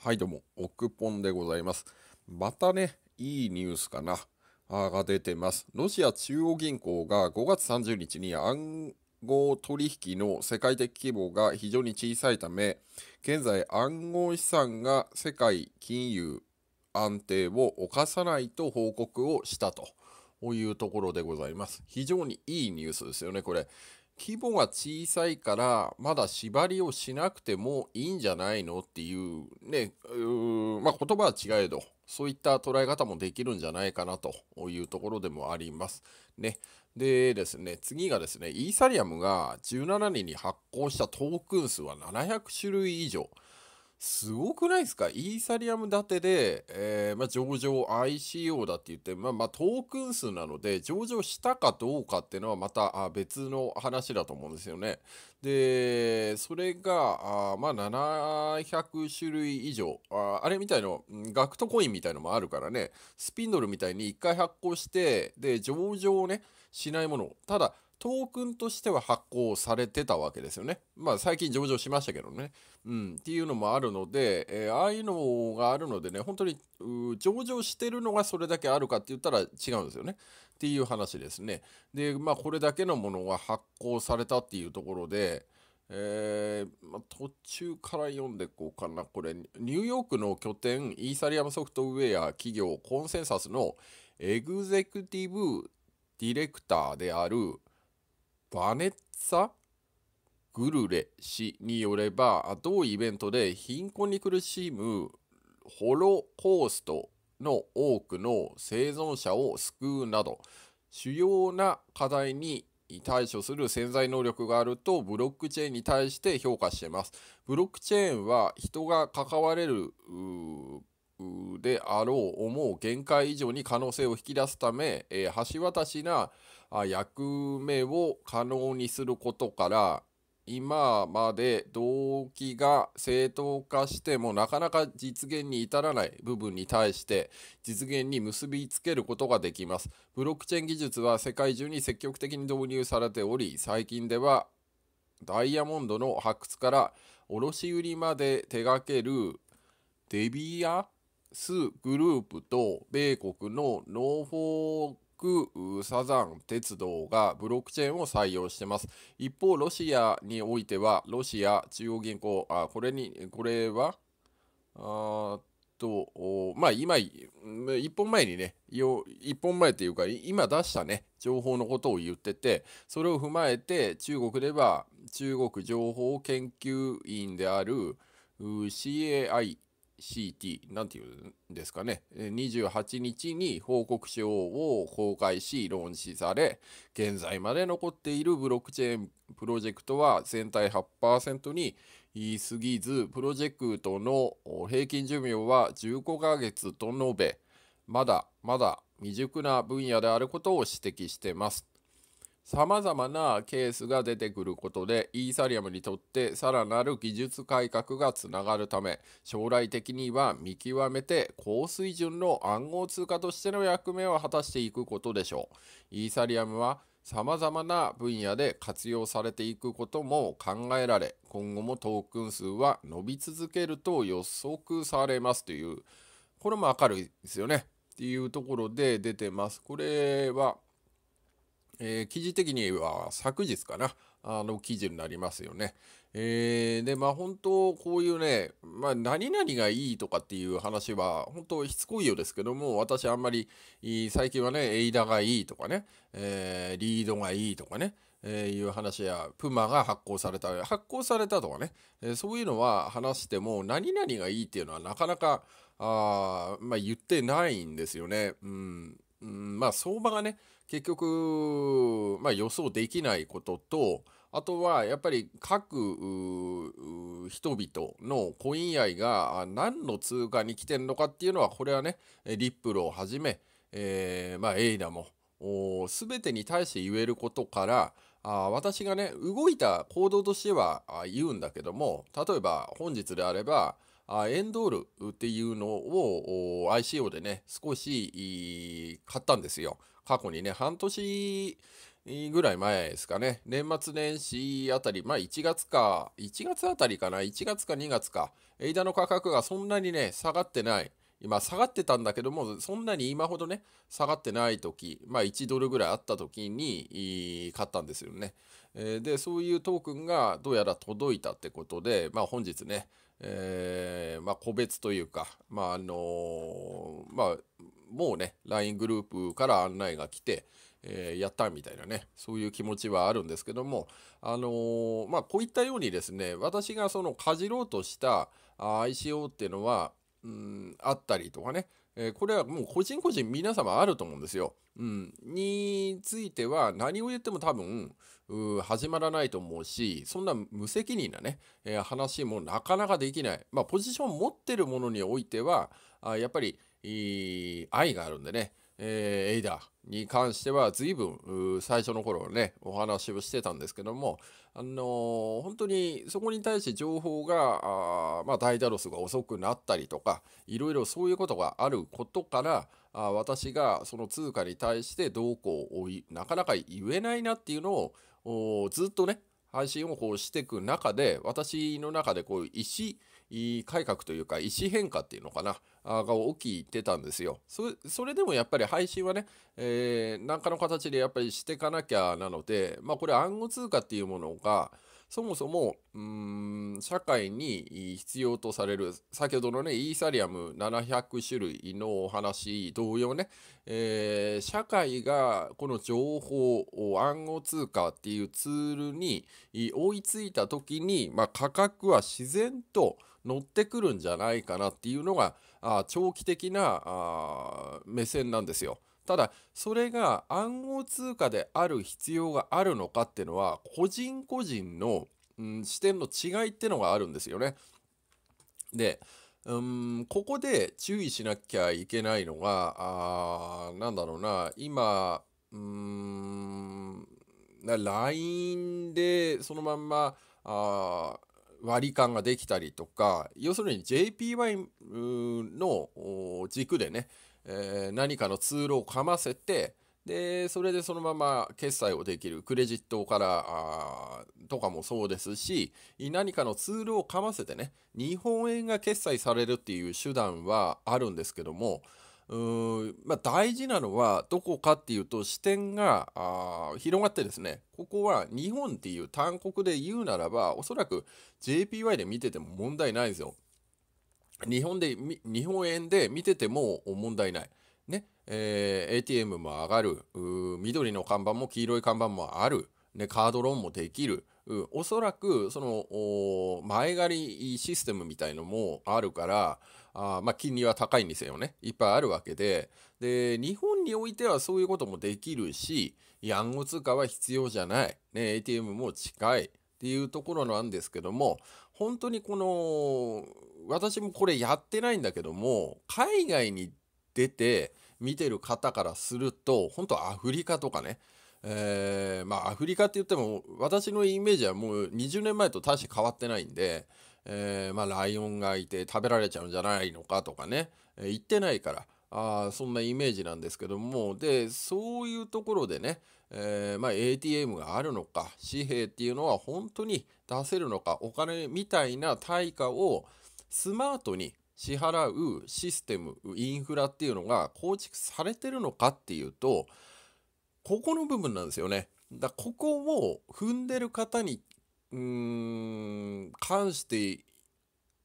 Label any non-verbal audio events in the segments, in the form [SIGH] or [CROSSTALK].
はいどうも、オクポンでございます。またね、いいニュースかな、あが出てます。ロシア中央銀行が5月30日に暗号取引の世界的規模が非常に小さいため、現在暗号資産が世界金融安定を犯さないと報告をしたと。いうところでございます。非常にいいニュースですよね、これ。規模が小さいからまだ縛りをしなくてもいいんじゃないのっていうねう、まあ、言葉は違えどそういった捉え方もできるんじゃないかなというところでもあります。ね、でですね次がですねイーサリアムが17年に発行したトークン数は700種類以上。すごくないですかイーサリアム建てで、えー、まあ、上場 ICO だって言って、まあ、まあ、トークン数なので、上場したかどうかっていうのはまたあ別の話だと思うんですよね。で、それが、あまあ、700種類以上あ、あれみたいの、ガクトコインみたいのもあるからね、スピンドルみたいに1回発行して、で、上場をね、しないもの。ただ、トークンとしては発行されてたわけですよね。まあ最近上場しましたけどね。うん、っていうのもあるので、えー、ああいうのがあるのでね、本当に上場してるのがそれだけあるかって言ったら違うんですよね。っていう話ですね。で、まあこれだけのものが発行されたっていうところで、えー、まあ、途中から読んでこうかな、これ、ニューヨークの拠点、イーサリアムソフトウェア企業コンセンサスのエグゼクティブディレクターである、バネッツァ・グルレ氏によれば、同イベントで貧困に苦しむホロコーストの多くの生存者を救うなど、主要な課題に対処する潜在能力があるとブロックチェーンに対して評価しています。ブロックチェーンは人が関われるであろう思う限界以上に可能性を引き出すため、えー、橋渡しな役目を可能にすることから今まで動機が正当化してもなかなか実現に至らない部分に対して実現に結びつけることができますブロックチェーン技術は世界中に積極的に導入されており最近ではダイヤモンドの発掘から卸売まで手掛けるデビアスグループと米国のノーフォーックサザン鉄道がブロックチェーンを採用してます。一方、ロシアにおいては、ロシア中央銀行、あこれにこれは、あと、まあ今、一本前にね、一本前というか、今出したね、情報のことを言ってて、それを踏まえて、中国では、中国情報研究員である CAI CT なんていうんですかね28日に報告書を公開し論視され現在まで残っているブロックチェーンプロジェクトは全体8%に過ぎずプロジェクトの平均寿命は15ヶ月と述べまだまだ未熟な分野であることを指摘してます。さまざまなケースが出てくることでイーサリアムにとってさらなる技術改革がつながるため将来的には見極めて高水準の暗号通貨としての役目を果たしていくことでしょう。イーサリアムはさまざまな分野で活用されていくことも考えられ今後もトークン数は伸び続けると予測されますというこれも明るいですよねっていうところで出てます。これはえー、記事的には昨日かな、あの記事になりますよね。えー、で、まあ本当、こういうね、まあ何々がいいとかっていう話は、本当しつこいようですけども、私あんまり、最近はね、エイダがいいとかね、えー、リードがいいとかね、えー、いう話や、プマが発行された、発行されたとかね、えー、そういうのは話しても、何々がいいっていうのはなかなか、あまあ言ってないんですよね。うん、うん、まあ相場がね、結局、まあ、予想できないこととあとはやっぱり各人々のコイン愛が何の通貨に来てるのかっていうのはこれはねリップルをはじめ、えー、まあ、エイダも全てに対して言えることからあ私がね動いた行動としては言うんだけども例えば本日であればあエンドールっていうのを ICO でね少し買ったんですよ。過去にね、半年ぐらい前ですかね、年末年始あたり、まあ1月か、1月あたりかな、1月か2月か、枝の価格がそんなにね、下がってない。今下がってたんだけども、そんなに今ほどね、下がってない時、まあ1ドルぐらいあった時に買ったんですよね。で、そういうトークンがどうやら届いたってことで、まあ本日ね、えー、まあ個別というか、まああのー、まあもうね LINE グループから案内が来て、えー、やったみたいなねそういう気持ちはあるんですけどもあのー、まあこういったようにですね私がそのかじろうとした ICO っていうのはうんあったりとかね、えー、これはもう個人個人皆様あると思うんですよ。うん、については何を言っても多分始まらないと思うしそんな無責任なね、えー、話もなかなかできない、まあ、ポジション持ってるものにおいてはあやっぱり愛があるんでね、えー、エイダーに関しては随分最初の頃ねお話をしてたんですけども、あのー、本当にそこに対して情報があ、まあ、ダイダロスが遅くなったりとかいろいろそういうことがあることからあ私がその通貨に対してどうこうをなかなか言えないなっていうのをずっとね配信をこうしていく中で私の中でこういう意思改革というか意思変化っていうのかなが起きてたんですよ。それでもやっぱり配信はね、えー、何かの形でやっぱりしていかなきゃなので、まあこれ暗号通貨っていうものが、そもそも、うん、社会に必要とされる、先ほどのね、イーサリアム700種類のお話同様ね、えー、社会がこの情報を暗号通貨っていうツールに追いついた時に、まあ、価格は自然と乗ってくるんじゃないかなっていうのが、あ長期的なあ目線なんですよ。ただそれが暗号通貨である必要があるのかっていうのは個人個人の、うん、視点の違いってのがあるんですよね。でうんここで注意しなきゃいけないのがあなんだろうな今うん LINE でそのまんまあ割り勘ができたりとか要するに JPY の軸でね、えー、何かのツールをかませてでそれでそのまま決済をできるクレジットからとかもそうですし何かのツールをかませてね日本円が決済されるっていう手段はあるんですけどもうんまあ、大事なのはどこかっていうと視点があ広がってですねここは日本っていう単国で言うならばおそらく JPY で見てても問題ないんですよ。日本で日本円で見てても問題ない。ねえー、ATM も上がる緑の看板も黄色い看板もある、ね、カードローンもできる。おそらく、その、前借りシステムみたいのもあるから、あまあ、金利は高い店よね、いっぱいあるわけで、で、日本においてはそういうこともできるし、ヤンゴ通貨は必要じゃない。ね、ATM も近いっていうところなんですけども、本当にこの、私もこれやってないんだけども、海外に出て見てる方からすると、本当アフリカとかね、えー、まあアフリカって言っても私のイメージはもう20年前と大して変わってないんで、えー、まあライオンがいて食べられちゃうんじゃないのかとかね、えー、言ってないからあそんなイメージなんですけどもでそういうところでね、えー、まあ、ATM があるのか紙幣っていうのは本当に出せるのかお金みたいな対価をスマートに支払うシステムインフラっていうのが構築されてるのかっていうとここの部分なんですよね。だここを踏んでる方に、うーん、関して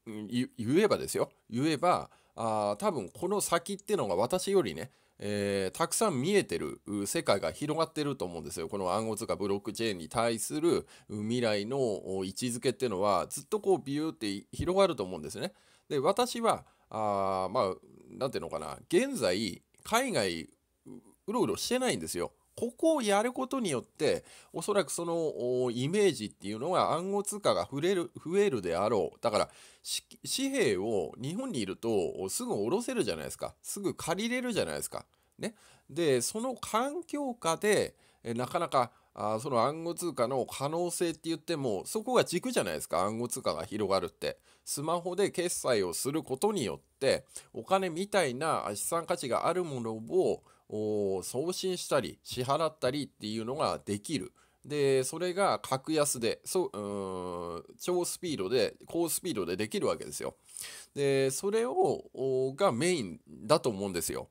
言えばですよ。言えば、あ多分この先ってのが私よりね、えー、たくさん見えてる世界が広がってると思うんですよ。この暗号通貨ブロックチェーンに対する未来の位置づけっていうのはずっとこうビューって広がると思うんですね。で、私は、あまあ、なんていうのかな、現在海外うろうろしてないんですよ。ここをやることによって、おそらくそのイメージっていうのは暗号通貨が増える増えるであろう。だから、紙幣を日本にいるとすぐ下ろせるじゃないですか。すぐ借りれるじゃないですか。ね。で、その環境下で、なかなかあその暗号通貨の可能性って言ってもそこが軸じゃないですか暗号通貨が広がるってスマホで決済をすることによってお金みたいな資産価値があるものを送信したり支払ったりっていうのができるでそれが格安でそう超スピードで高スピードでできるわけですよでそれをがメインだと思うんですよ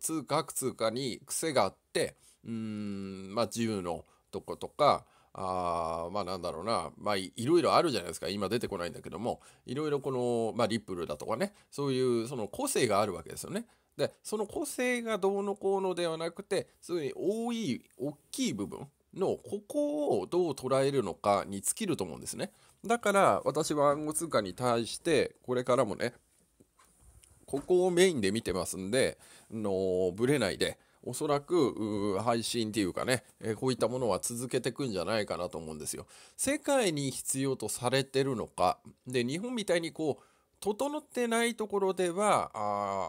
通貨通貨に癖があってうんまあ自由のとことかあまあなんだろうなまあいろいろあるじゃないですか今出てこないんだけどもいろいろこの、まあ、リップルだとかねそういうその個性があるわけですよね。でその個性がどうのこうのではなくてそういう多い大きい部分のここをどう捉えるのかに尽きると思うんですね。だから私は暗号通貨に対してこれからもねここをメインで見てますんでのぶれないで。おそらく配信っていうかね、えー、こういったものは続けていくんじゃないかなと思うんですよ。世界に必要とされてるのかで日本みたいにこう整ってないところでは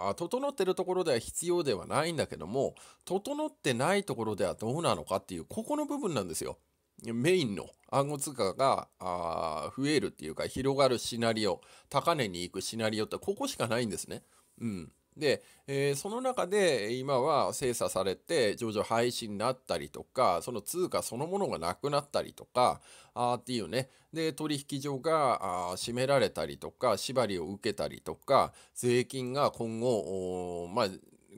あ整ってるところでは必要ではないんだけども整ってないところではどうなのかっていうここの部分なんですよ。メインの暗号通貨が増えるっていうか広がるシナリオ高値に行くシナリオってここしかないんですね。うんで、えー、その中で今は精査されて、上場廃止になったりとか、その通貨そのものがなくなったりとか、あっていうね、で、取引所が閉められたりとか、縛りを受けたりとか、税金が今後、まあ、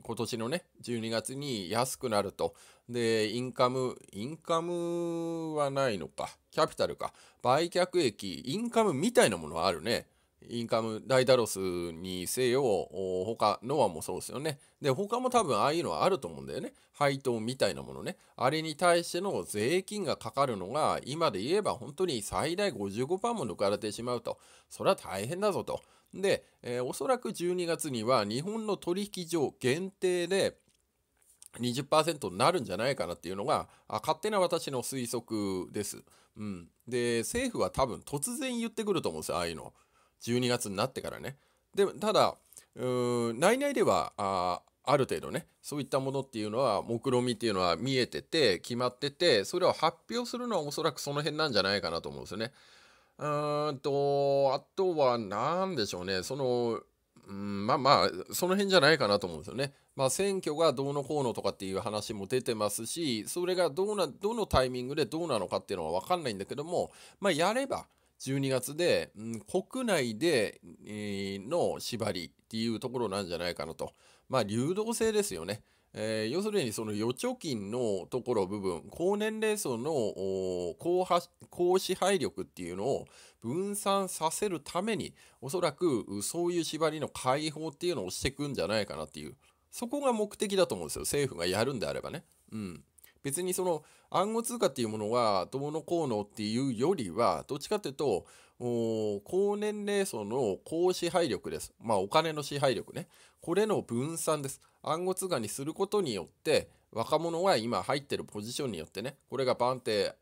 今年のね、12月に安くなると。で、インカム、インカムはないのか。キャピタルか。売却益、インカムみたいなものはあるね。インカムイダロスにせよ他のはもそうですよねで他も多分ああいうのはあると思うんだよね配当みたいなものねあれに対しての税金がかかるのが今で言えば本当に最大55%も抜かれてしまうとそれは大変だぞとで、えー、おそらく12月には日本の取引所限定で20%になるんじゃないかなっていうのが勝手な私の推測です。うん、で政府は多分突然言ってくると思うんですよああいうの。12月になってからね。でただ内々ではあある程度ねそういったものっていうのは目論見っていうのは見えてて決まっててそれを発表するのはおそらくその辺なんじゃないかなと思うんですよね。うーんとあとは何でしょうねそのうんまあまあその辺じゃないかなと思うんですよね。まあ、選挙がどうのこうのとかっていう話も出てますしそれがどうなどのタイミングでどうなのかっていうのは分かんないんだけどもまあやれば12月で、うん、国内で、の縛りっていうところなんじゃないかなと。まあ、流動性ですよね。えー、要するにその預貯金のところ部分、高年齢層の高高支配力っていうのを分散させるために、おそらくそういう縛りの解放っていうのをしていくんじゃないかなっていう、そこが目的だと思うんですよ、政府がやるんであればね。うん。別にその暗号通貨っていうものはどうのこうのっていうよりはどっちかっていうと高年齢層の高支配力です。まあお金の支配力ね。これの分散です。暗号通貨にすることによって若者が今入ってるポジションによってね、これがバンって、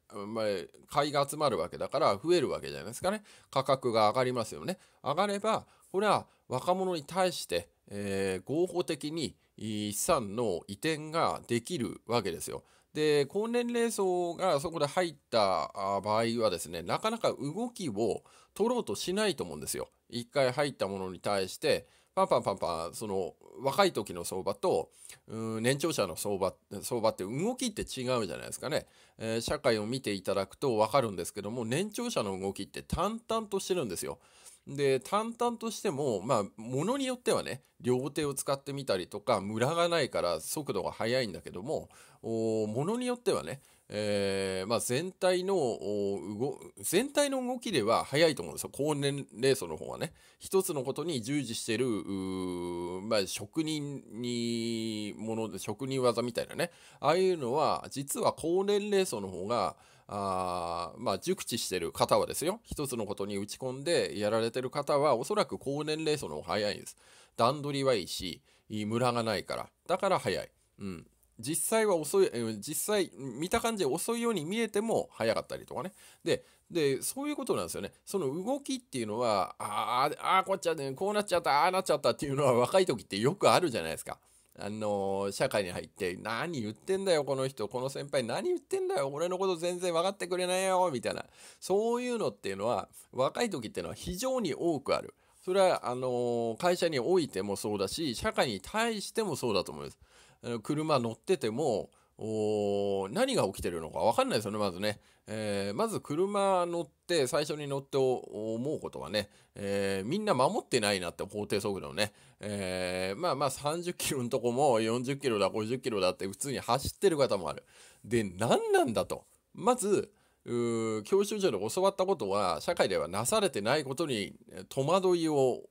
買いが集まるわけだから増えるわけじゃないですかね。価格が上がりますよね。上がれば、これは若者に対して、えー、合法的に資産の移転ができるわけですよ。で、高年齢層がそこで入った場合はですね、なかなか動きを取ろうとしないと思うんですよ。一回入ったものに対して、パンパンパンパン、その、若い時の相場と、年長者の相場、相場って動きって違うじゃないですかね。えー、社会を見ていただくとわかるんですけども、年長者の動きって淡々としてるんですよ。で、淡々としても、まあ、ものによってはね、両手を使ってみたりとか、ムラがないから速度が速いんだけども、ものによってはね、えー、まあ、全体の動、全体の動きでは速いと思うんですよ。高年齢層の方はね。一つのことに従事してる、まあ、職人に、もので、職人技みたいなね。ああいうのは、実は高年齢層の方が、あまあ、熟知してる方はですよ、一つのことに打ち込んでやられてる方は、おそらく高年齢層の方が早いんです。段取りはいいし、ムラがないから。だから早い。うん。実際は遅い、実際見た感じで遅いように見えても早かったりとかね。で、で、そういうことなんですよね。その動きっていうのは、ああ、こっちはね、こうなっちゃった、ああなっちゃったっていうのは若い時ってよくあるじゃないですか。あの社会に入って、何言ってんだよ、この人。この先輩何言ってんだよ。俺のこと全然分かってくれないよ。みたいな。そういうのっていうのは、若い時っていうのは非常に多くある。それは、あの会社においてもそうだし、社会に対してもそうだと思います。あの車乗ってても、何が起きてるのか分かんないですよね、まずね。えー、まず車乗って最初に乗って思うことはね、えー、みんな守ってないなって法定速度ね、えー、まあまあ30キロのとこも40キロだ、50キロだって普通に走ってる方もある。で、何なんだと。まず、教習所で教わったことは社会ではなされてないことに戸惑いを、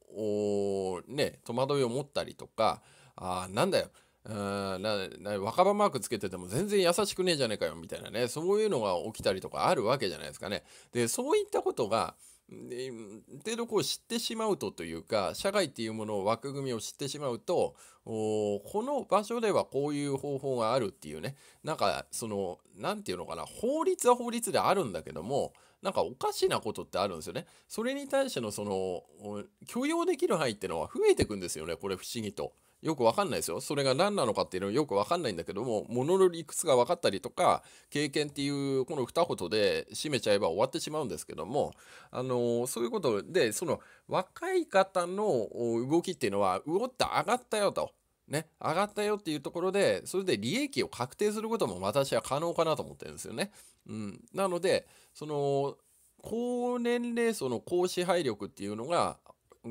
ね、戸惑いを持ったりとか、あなんだよ。若葉マークつけてても全然優しくねえじゃねえかよみたいなね、そういうのが起きたりとかあるわけじゃないですかね。で、そういったことが、程度こう知ってしまうとというか、社会っていうものを枠組みを知ってしまうと、この場所ではこういう方法があるっていうね、なんかその、なんていうのかな、法律は法律であるんだけども、なんかおかしなことってあるんですよね。それに対してのその許容できる範囲ってのは増えてくんですよね。これ不思議と。よくわかんないですよ。それが何なのかっていうのはよくわかんないんだけども、物の理屈が分かったりとか、経験っていうこの二言で締めちゃえば終わってしまうんですけども、あのそういうことで、その若い方の動きっていうのは、うおった上がったよと。ね、上がったよっていうところで、それで利益を確定することも私は可能かなと思ってるんですよね。うん。なので、その、高年齢層の高支配力っていうのが、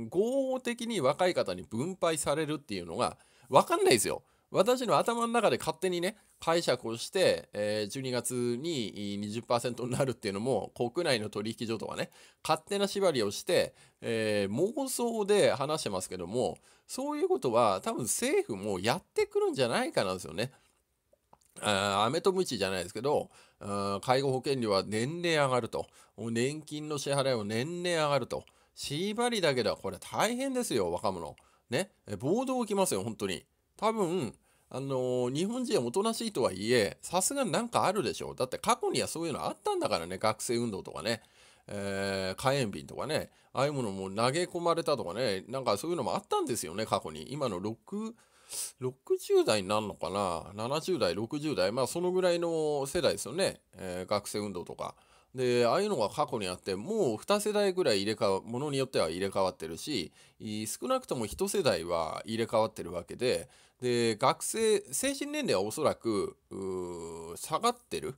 合法的に若い方に分配されるっていうのが、わかんないですよ。私の頭の中で勝手にね、解釈をして、えー、12月に20%になるっていうのも、国内の取引所とかね、勝手な縛りをして、えー、妄想で話してますけども、そういうことは多分政府もやってくるんじゃないかなんですよね。あアメとムチじゃないですけど、介護保険料は年々上がると。年金の支払いも年々上がると。縛りだけではこれ大変ですよ、若者。ね。暴動起きますよ、本当に。多分、あのー、日本人はおとなしいとはいえ、さすがになんかあるでしょう。だって過去にはそういうのあったんだからね、学生運動とかね、えー、火炎瓶とかね、ああいうものも投げ込まれたとかね、なんかそういうのもあったんですよね、過去に。今の6、60代になるのかな ?70 代、60代、まあそのぐらいの世代ですよね、えー、学生運動とか。で、ああいうのが過去にあって、もう2世代ぐらい入れ替わ、ものによっては入れ替わってるし、少なくとも1世代は入れ替わってるわけで、で、学生、精神年齢はおそらく、下がってる。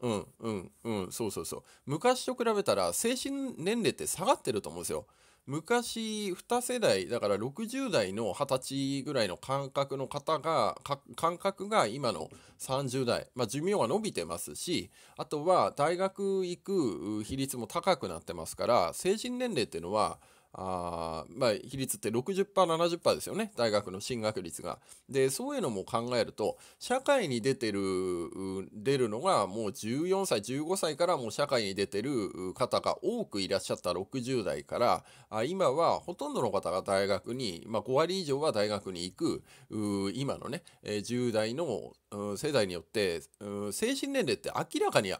うん、うん、うん、そうそうそう。昔と比べたら精神年齢って下がってると思うんですよ。昔2世代だから60代の二十歳ぐらいの感覚の方が感覚が今の30代、まあ、寿命は伸びてますしあとは大学行く比率も高くなってますから成人年齢っていうのはあまあ、比率って 60%70% ですよね大学の進学率が。でそういうのも考えると社会に出てる出るのがもう14歳15歳からもう社会に出てる方が多くいらっしゃった60代からあ今はほとんどの方が大学に、まあ、5割以上は大学に行く今のね、え10代の世代によって精神年齢って明らかに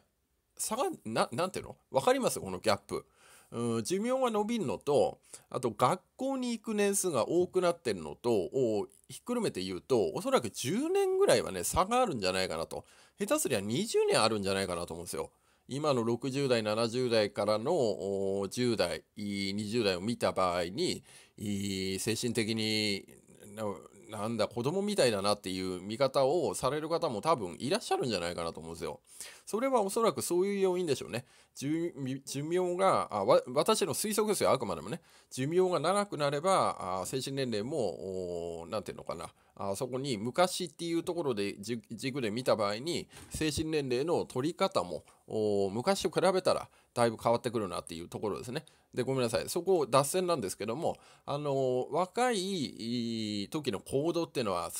差がななんていうの分かりますこのギャップ。うん、寿命が伸びるのとあと学校に行く年数が多くなってるのとをひっくるめて言うとおそらく10年ぐらいはね差があるんじゃないかなと下手すりゃ20年あるんじゃないかなと思うんですよ。今の60代70代からの10代20代を見た場合に精神的になんだ、子供みたいだなっていう見方をされる方も多分いらっしゃるんじゃないかなと思うんですよ。それはおそらくそういう要因でしょうね。寿命があ私の推測ですよ、あくまでもね。寿命が長くなれば、あ精神年齢も、何て言うのかな。あそこに昔っていうところで軸で見た場合に精神年齢の取り方も昔と比べたらだいぶ変わってくるなっていうところですね。でごめんなさいそこ脱線なんですけどもあの若い時の行動っていうのは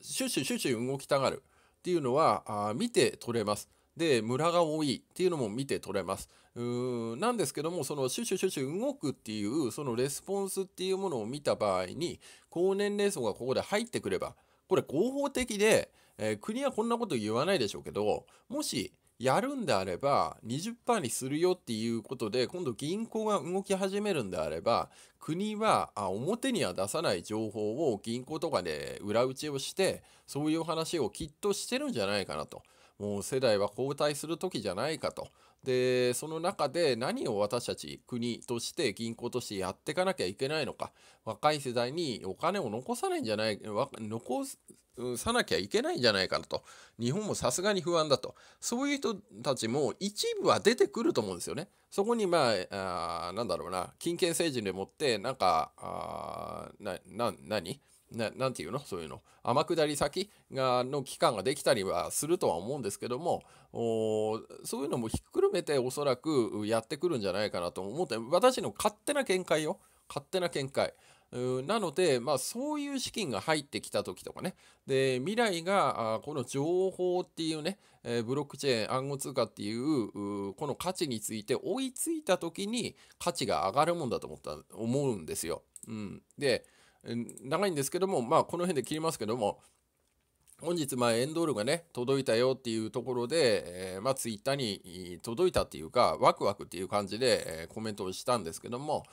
シュッシュシュッシュ動きたがるっていうのはあ見て取れます。でムラが多いっていうのも見て取れます。うーんなんですけどもそのシュシュシュシュ動くっていうそのレスポンスっていうものを見た場合に高年齢層がここで入ってくればこれ合法的で、えー、国はこんなこと言わないでしょうけどもしやるんであれば20%にするよっていうことで今度銀行が動き始めるんであれば国は表には出さない情報を銀行とかで裏打ちをしてそういう話をきっとしてるんじゃないかなと。もう世代は交代する時じゃないかと。で、その中で何を私たち国として銀行としてやっていかなきゃいけないのか。若い世代にお金を残さないんじゃない、残さなきゃいけないんじゃないかなと。日本もさすがに不安だと。そういう人たちも一部は出てくると思うんですよね。そこにまあ、あなんだろうな、金権政治でもって、なんか、あな、な、何ななんていうのそういうの天下り先がの期間ができたりはするとは思うんですけどもそういうのもひっくるめておそらくやってくるんじゃないかなと思って私の勝手な見解よ勝手な見解なので、まあ、そういう資金が入ってきた時とかねで未来がこの情報っていうねブロックチェーン暗号通貨っていうこの価値について追いついた時に価値が上がるもんだと思った思うんですよ。うん、で長いんですけども、まあ、この辺で切りますけども、本日、まあ、エンドールがね、届いたよっていうところで、えー、まあ、ツイッターに届いたっていうか、ワクワクっていう感じで、えー、コメントをしたんですけども、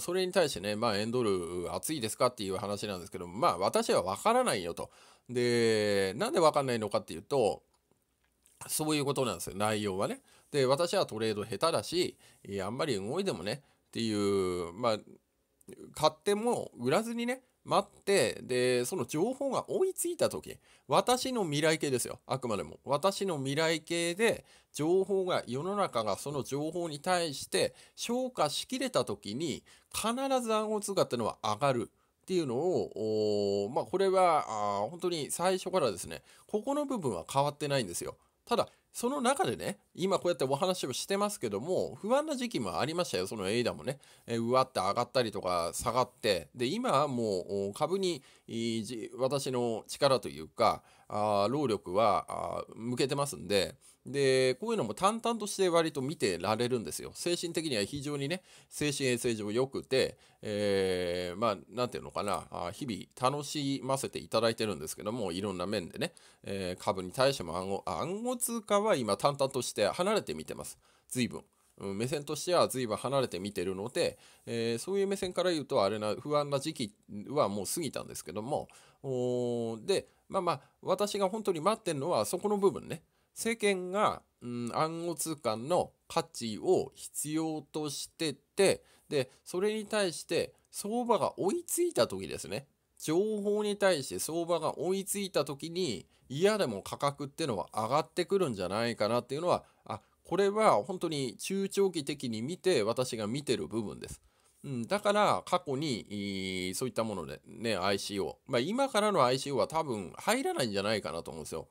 それに対してね、まあ、エンドール暑いですかっていう話なんですけども、まあ、私はわからないよと。で、なんでわかんないのかっていうと、そういうことなんですよ、内容はね。で、私はトレード下手だし、あんまり動いてもね、っていう、まあ、買っても売らずにね、待って、で、その情報が追いついた時、私の未来系ですよ。あくまでも。私の未来系で、情報が、世の中がその情報に対して消化しきれた時に、必ず暗号通貨ってのは上がる。っていうのを、まあ、これは、本当に最初からですね、ここの部分は変わってないんですよ。ただ、その中でね、今こうやってお話をしてますけども、不安な時期もありましたよ、そのエイダもね。えうわって上がったりとか下がって、で、今はもう株に私の力というか、あ労力はあ向けてますんで、で、こういうのも淡々として割と見てられるんですよ。精神的には非常にね、精神衛生上良くて、えー、まあ、なんていうのかな、あ日々楽しませていただいてるんですけども、いろんな面でね、えー、株に対しても暗号、暗号通貨は今淡々として離れて見てます。随分。目線としては随分離れて見てるので、えー、そういう目線から言うとあれな不安な時期はもう過ぎたんですけどもでまあまあ私が本当に待ってるのはそこの部分ね世間が、うん、暗号通貨の価値を必要としててでそれに対して相場が追いついた時ですね情報に対して相場が追いついた時に嫌でも価格っていうのは上がってくるんじゃないかなっていうのはこれは本当に中長期的に見て私が見てる部分です。うん、だから過去にそういったものでね ICO、まあ、今からの ICO は多分入らないんじゃないかなと思うんですよ。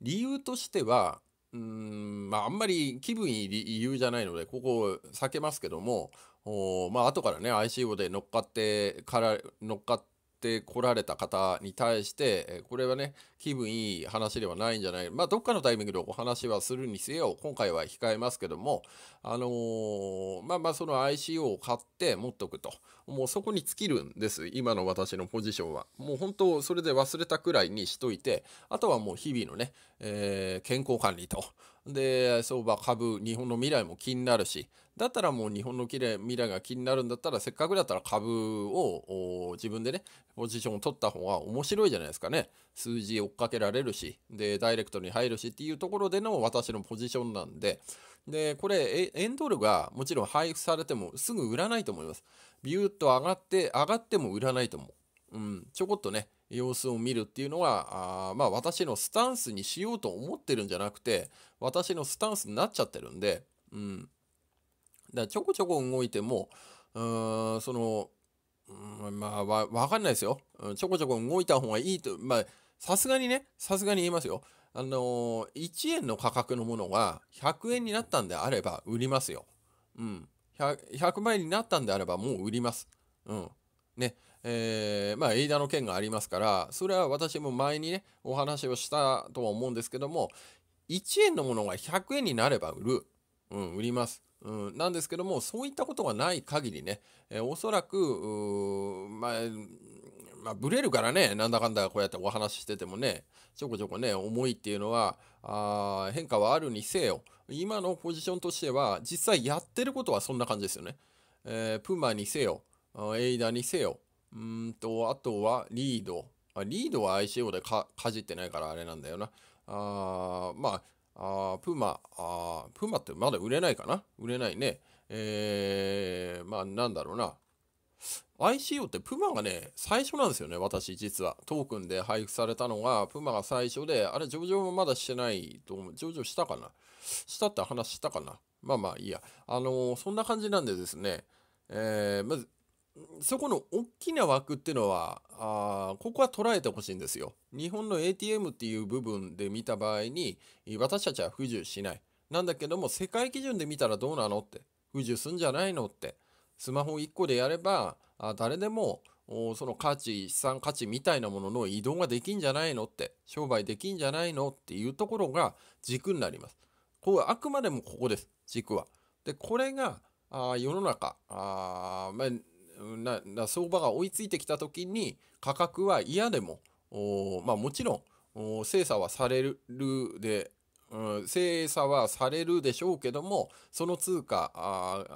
理由としてはうんまああんまり気分いい理由じゃないのでここを避けますけどもおまあ後からね ICO で乗っかってから乗っかってってこられた方に対して、これはね、気分いい話ではないんじゃない、まあ、どっかのタイミングでお話はするにせよ、今回は控えますけども、あのー、まあまあ、その ICO を買って持っとくと。もうそこに尽きるんです。今の私のポジションは。もう本当、それで忘れたくらいにしといて、あとはもう日々のね、えー、健康管理と。で、相場、株、日本の未来も気になるし、だったらもう日本の未来が気になるんだったら、せっかくだったら株を自分でね、ポジションを取った方が面白いじゃないですかね。数字追っかけられるし、で、ダイレクトに入るしっていうところでの私のポジションなんで、で、これ、円ドルがもちろん配布されてもすぐ売らないと思います。ビューッと上がって、上がっても売らないと思う。うん、ちょこっとね、様子を見るっていうのはあまあ私のスタンスにしようと思ってるんじゃなくて私のスタンスになっちゃってるんで、うん、だちょこちょこ動いても、うーん、その、うん、まあ、わ、わかんないですよ。ちょこちょこ動いた方がいいと、まあ、さすがにね、さすがに言いますよ。あのー、1円の価格のものが100円になったんであれば売りますよ。うん。100, 100万円になったんであればもう売ります。うん。ね。えー、まあ、エイダの件がありますから、それは私も前にね、お話をしたとは思うんですけども、1円のものが100円になれば売る。うん、売ります。うん、なんですけども、そういったことがない限りね、えー、おそらく、まあ、まあ、ブレるからね、なんだかんだこうやってお話ししててもね、ちょこちょこね、思いっていうのは、あ変化はあるにせよ、今のポジションとしては、実際やってることはそんな感じですよね。えー、プマにせよ、エイダにせよ、うんと、あとはリード。リードは ICO でかかじってないからあれなんだよな。あまあ、あプーマあー、プーマってまだ売れないかな売れないね。えー、まあなんだろうな。ICO ってプーマがね、最初なんですよね、私実は。トークンで配布されたのが、プーマが最初で、あれ上場もまだしてないと思う。上場したかなしたって話したかなまあまあいいや。あのー、そんな感じなんでですね、えー、まずそこの大きな枠っていうのは、あここは捉えてほしいんですよ。日本の ATM っていう部分で見た場合に、私たちは不自由しない。なんだけども、世界基準で見たらどうなのって。不自由すんじゃないのって。スマホ1個でやれば、あ誰でも、その価値、資産価値みたいなものの移動ができんじゃないのって、商売できんじゃないのっていうところが軸になります。こうあくまでもここです、軸は。で、これが、あ世の中、あまあ、な相場が追いついてきた時に価格は嫌でも、まあ、もちろん精査はされるで、うん、精査はされるでしょうけどもその通貨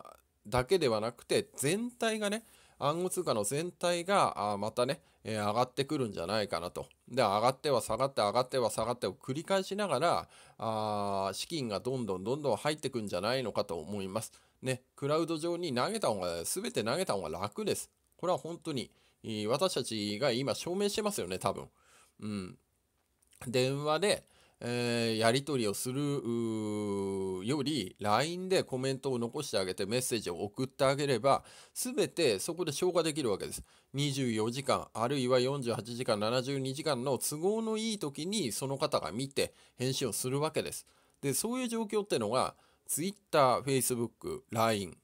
だけではなくて全体がね暗号通貨の全体がまたね、えー、上がってくるんじゃないかなと。で上がっては下がって上がっては下がってを繰り返しながらあ資金がどんどんどんどん入ってくんじゃないのかと思います。ね、クラウド上に投げた方が、すべて投げた方が楽です。これは本当に、私たちが今証明してますよね、多分。うん。電話で、えー、やり取りをするより LINE でコメントを残してあげてメッセージを送ってあげれば全てそこで消化できるわけです24時間あるいは48時間72時間の都合のいい時にその方が見て返信をするわけですでそういう状況ってのが Twitter、Facebook、LINE、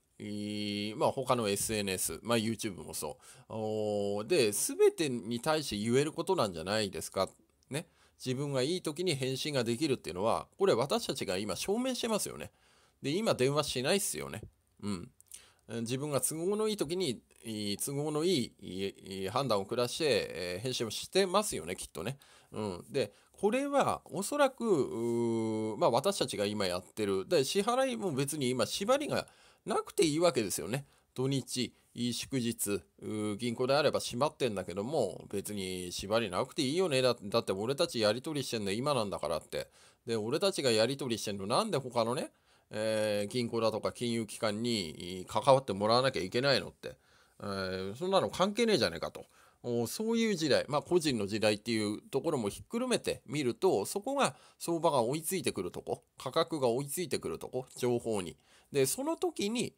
まあ、他の SNS、まあ、YouTube もそう。で、すべてに対して言えることなんじゃないですか。ね。自分がいい時に返信ができるっていうのは、これ私たちが今証明してますよね。で、今電話しないっすよね。うん。自分が都合のいい時に、都合のいい判断を下して、返信をしてますよね、きっとね。うん。で、これはおそらく、まあ、私たちが今やってる。で、支払いも別に今縛りがなくていいわけですよね。土日、祝日、銀行であれば閉まってんだけども、別に縛りなくていいよね。だだって俺たちやり取りしてんの今なんだからって。で、俺たちがやり取りしてんのなんで他のね、えー、銀行だとか金融機関に関わってもらわなきゃいけないのって。えー、そんなの関係ねえじゃねえかと。そういう時代、まあ、個人の時代っていうところもひっくるめてみると、そこが相場が追いついてくるとこ、価格が追いついてくるとこ、情報に。で、その時に、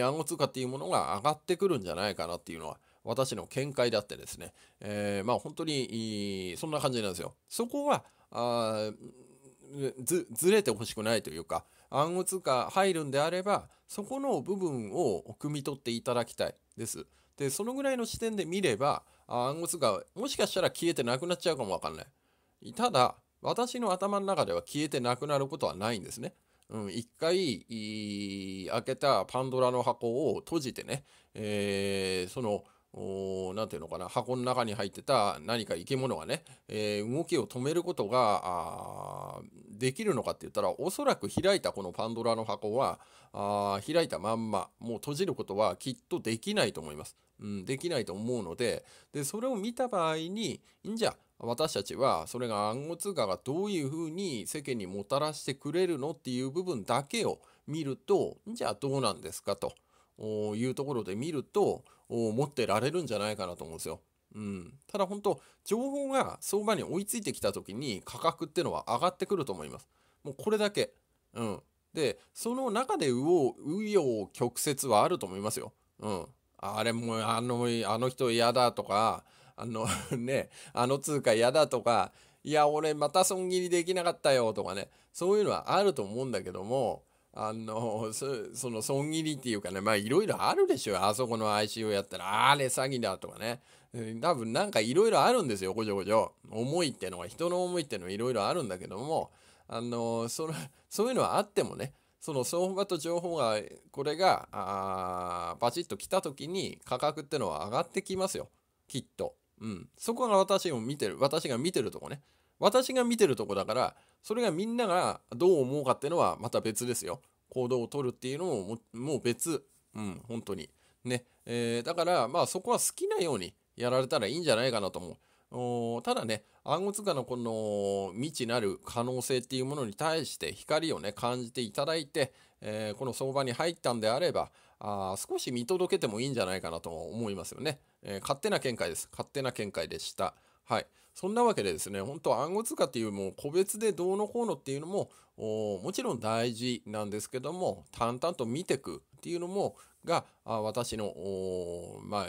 暗号通貨っていうものが上がってくるんじゃないかなっていうのは、私の見解だってですね、えー、まあ本当にそんな感じなんですよ。そこは、あずずれてほしくないというか、暗号通貨入るんであれば、そこの部分を汲み取っていただきたいです。で、そのぐらいの視点で見れば、暗号物がもしかしたら消えてなくなっちゃうかもわかんない。ただ、私の頭の中では消えてなくなることはないんですね。うん、一回開けたパンドラの箱を閉じてね、えー、その何ていうのかな箱の中に入ってた何か生き物がね、えー、動きを止めることができるのかって言ったらおそらく開いたこのパンドラの箱はあ開いたまんまもう閉じることはきっとできないと思います。うん、できないと思うのででそれを見た場合にんじゃ私たちはそれが暗号通貨がどういうふうに世間にもたらしてくれるのっていう部分だけを見るとじゃあどうなんですかというところで見るとを持ってられるんじゃないかなと思うんですよ。うん、ただ本当情報が相場に追いついてきた時に価格ってのは上がってくると思います。もうこれだけ。うん、でその中で紆余曲折はあると思いますよ。うん、あれもあのあの人嫌だとかあの [LAUGHS] ねあの通貨嫌だとかいや俺また損切りできなかったよとかねそういうのはあると思うんだけどもあのその損切りっていうかねまあいろいろあるでしょあそこの ICU やったらあれ詐欺だとかね多分なんかいろいろあるんですよごじょごじょ思いってのは人の思いってのはいろいろあるんだけどもあのその [LAUGHS] そういうのはあってもねその相場と情報がこれがあバチッと来た時に価格ってのは上がってきますよきっと、うん、そこが私も見てる私が見てるとこね私が見てるとこだからそれがみんながどう思うかっていうのはまた別ですよ行動を取るっていうのももう別うん本当にね、えー、だからまあそこは好きなようにやられたらいいんじゃないかなと思うただね暗号通貨のこの未知なる可能性っていうものに対して光をね感じていただいて、えー、この相場に入ったんであればあ少し見届けてもいいんじゃないかなと思いますよね、えー、勝手な見解です勝手な見解でしたはいそんなわけでですね、本当暗号通貨っていうもう個別でどうのこうのっていうのももちろん大事なんですけども、淡々と見てくっていうのも、が、私の、まあ、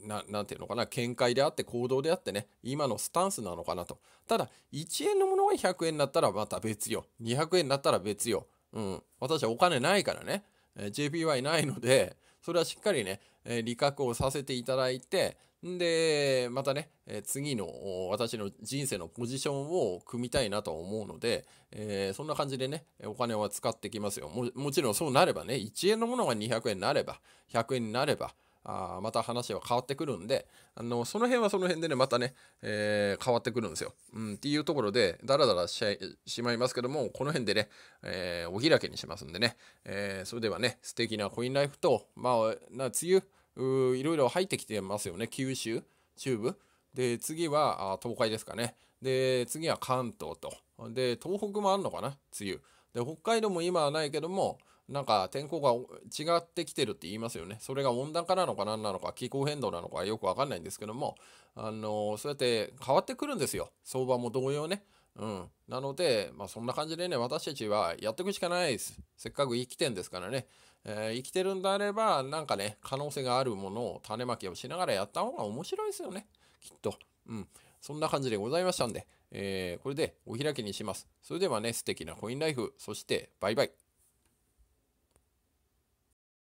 ななていうのかな見解であって行動であってね今のスタンスなのかなとただ1円のものが100円になったらまた別よ200円になったら別よ、うん、私はお金ないからね、え JPY ないのでそれはしっかりね、えー、理覚をさせていただいてで、またね、次の私の人生のポジションを組みたいなと思うので、えー、そんな感じでね、お金は使ってきますよも。もちろんそうなればね、1円のものが200円になれば、100円になれば、あまた話は変わってくるんで、あの、その辺はその辺でね、またね、えー、変わってくるんですよ。うん、っていうところで、だらだらししまいますけども、この辺でね、えー、お開けにしますんでね、えー、それではね、素敵なコインライフと、まあ、な、梅雨、いろいろ入ってきてますよね九州中部で次は東海ですかねで次は関東とで東北もあんのかな梅雨で北海道も今はないけどもなんか天候が違ってきてるって言いますよね。それが温暖化なのか何なのか気候変動なのかよくわかんないんですけども、あのそうやって変わってくるんですよ。相場も同様ね。うん。なので、まあ、そんな感じでね、私たちはやっていくしかないです。せっかく生きてんですからね。えー、生きてるんであれば、なんかね、可能性があるものを種まきをしながらやった方が面白いですよね。きっと。うん。そんな感じでございましたんで、えー、これでお開きにします。それではね、素敵なコインライフ、そしてバイバイ。